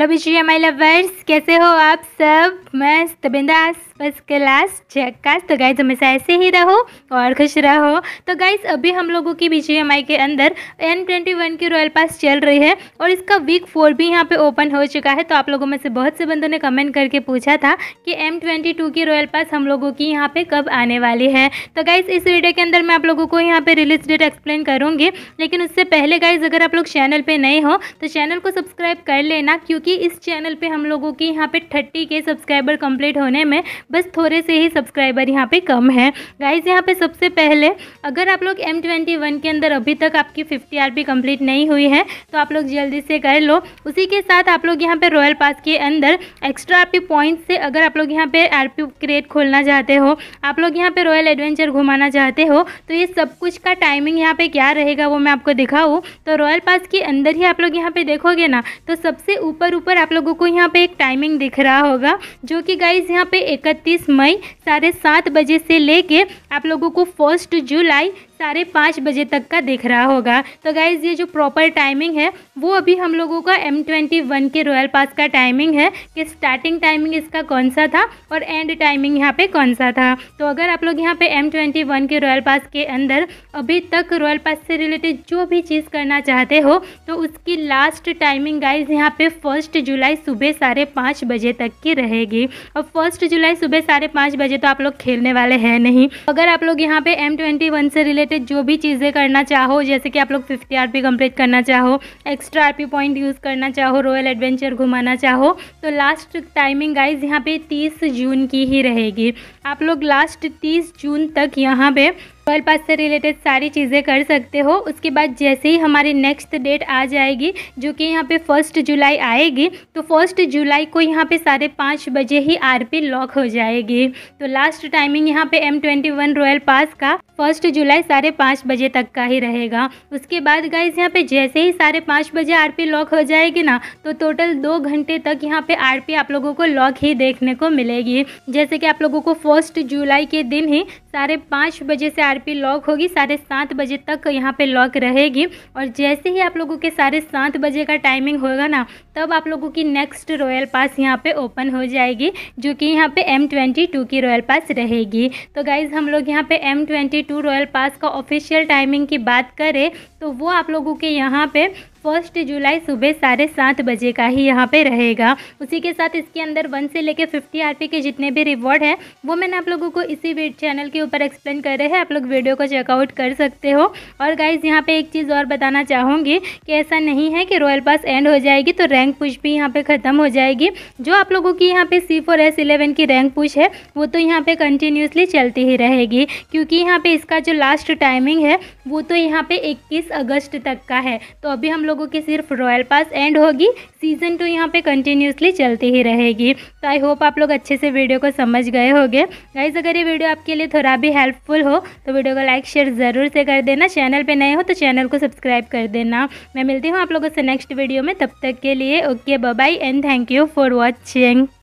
hello बिजरिया माई lovers कैसे हो आप सब मस्त बिंदास फर्स्ट क्लास का तो गाइज हमेशा ऐसे ही रहो और खुश रहो तो गाइज अभी हम लोगों की बी माई के अंदर एन ट्वेंटी वन की रॉयल पास चल रही है और इसका वीक फोर भी यहाँ पे ओपन हो चुका है तो आप लोगों में से बहुत से बंदों ने कमेंट करके पूछा था कि एम ट्वेंटी टू की रॉयल पास हम लोगों की यहाँ पर कब आने वाली है तो गाइज इस वीडियो के अंदर मैं आप लोगों को यहाँ पर रिलीज डेट एक्सप्लेन करूँगी लेकिन उससे पहले गाइज अगर आप लोग चैनल पर नए हो तो चैनल को सब्सक्राइब कर लेना क्योंकि कि इस चैनल पे हम लोगों के यहाँ पे थर्टी के सब्सक्राइबर कंप्लीट होने में बस थोड़े से ही सब्सक्राइबर यहाँ पे कम है गाइज यहाँ पे सबसे पहले अगर आप लोग एम ट्वेंटी वन के अंदर अभी तक आपकी फिफ्टी आर पी कंप्लीट नहीं हुई है तो आप लोग जल्दी से कर लो उसी के साथ आप लोग यहाँ पे रॉयल पास के अंदर एक्स्ट्रा आर पी पॉइंट से अगर आप लोग यहाँ पे आर पी क्रिएट खोलना चाहते हो आप लोग यहाँ पे रॉयल एडवेंचर घुमाना चाहते हो तो ये सब कुछ का टाइमिंग यहाँ पे क्या रहेगा वो मैं आपको दिखाऊँ तो रॉयल पास के अंदर ही आप लोग यहाँ पे देखोगे ना तो सबसे ऊपर ऊपर आप लोगों को यहाँ पे एक टाइमिंग दिख रहा होगा जो कि गाइज यहाँ पे 31 मई साढ़े सात बजे से लेके आप लोगों को फर्स्ट जुलाई साढ़े पाँच बजे तक का दिख रहा होगा तो गाइज़ ये जो प्रॉपर टाइमिंग है वो अभी हम लोगों का एम ट्वेंटी वन के रॉयल पास का टाइमिंग है कि स्टार्टिंग टाइमिंग इसका कौन सा था और एंड टाइमिंग यहाँ पे कौन सा था तो अगर आप लोग यहाँ पे एम ट्वेंटी वन के रॉयल पास के अंदर अभी तक रॉयल पास से रिलेटेड जो भी चीज़ करना चाहते हो तो उसकी लास्ट टाइमिंग गाइज यहाँ पे फर्स्ट जुलाई सुबह साढ़े पाँच बजे तक की रहेगी और फर्स्ट जुलाई सुबह साढ़े पाँच बजे तो आप लोग खेलने वाले हैं नहीं अगर आप लोग यहाँ पे एम ट्वेंटी वन से रिलेटेड रिलेटेड जो भी चीज़ें करना चाहो जैसे कि आप लोग फिफ्टी आर पी कम्प्लीट करना चाहो extra R P point use करना चाहो रॉयल एडवेंचर घुमाना चाहो तो लास्ट टाइमिंग गाइज यहाँ पे तीस जून की ही रहेगी आप लोग लास्ट तीस जून तक यहाँ पे पर्ल पास से रिलेटेड सारी चीज़ें कर सकते हो उसके बाद जैसे ही हमारी नेक्स्ट डेट आ जाएगी जो कि यहाँ पे फर्स्ट जुलाई आएगी तो फर्स्ट जुलाई को यहाँ पे साढ़े पाँच बजे ही आरपी लॉक हो जाएगी तो लास्ट टाइमिंग यहाँ पे M twenty one royal pass का फर्स्ट जुलाई साढ़े पाँच बजे तक का ही रहेगा उसके बाद गाइज यहाँ पे जैसे ही साढ़े पाँच बजे पी लॉक हो जाएगी ना तो टोटल दो घंटे तक यहाँ पे पी आप लोगों को लॉक ही देखने को मिलेगी जैसे कि आप लोगों को फर्स्ट जुलाई के दिन ही साढ़े पाँच बजे से आर आरपी लॉक होगी साढ़े सात बजे तक यहाँ पे लॉक रहेगी और जैसे ही आप लोगों के साढ़े सात बजे का टाइमिंग होगा ना तब आप लोगों की नेक्स्ट रॉयल पास यहाँ पे ओपन हो जाएगी जो कि यहाँ पे एम ट्वेंटी टू की रॉयल पास रहेगी तो गाइज़ हम लोग यहाँ पे M twenty two royal pass का ऑफिशियल टाइमिंग की बात करें तो वो आप लोगों के यहाँ पे फर्स्ट जुलाई सुबह साढ़े सात बजे का ही यहाँ पे रहेगा उसी के साथ इसके अंदर वन से लेके फिफ्टी आर के जितने भी रिवॉर्ड हैं वो मैंने आप लोगों को इसी चैनल के ऊपर एक्सप्लेन कर रहे हैं आप लोग वीडियो को चेकआउट कर सकते हो और गाइज यहाँ पे एक चीज़ और बताना चाहूँगी कि ऐसा नहीं है कि रॉयल पास एंड हो जाएगी तो रैंक पुश भी यहाँ पर ख़त्म हो जाएगी जो आप लोगों की यहाँ पर सी फोर एस इलेवन की रैंक पुश है वो तो यहाँ पर कंटिन्यूसली चलती ही रहेगी क्योंकि यहाँ पर इसका जो लास्ट टाइमिंग है वो तो यहाँ पर इक्कीस अगस्त तक का है तो अभी हम लोगों की सिर्फ रॉयल पास एंड होगी सीज़न टू यहाँ पे कंटिन्यूसली चलती ही रहेगी तो आई होप आप लोग अच्छे से वीडियो को समझ गए होंगे गाइज अगर ये वीडियो आपके लिए थोड़ा भी हेल्पफुल हो तो वीडियो को लाइक शेयर ज़रूर से कर देना चैनल पर नए हो तो चैनल को सब्सक्राइब कर देना मैं मिलती हूँ आप लोगों से नेक्स्ट वीडियो में तब तक के लिए okay bye and thank you for watching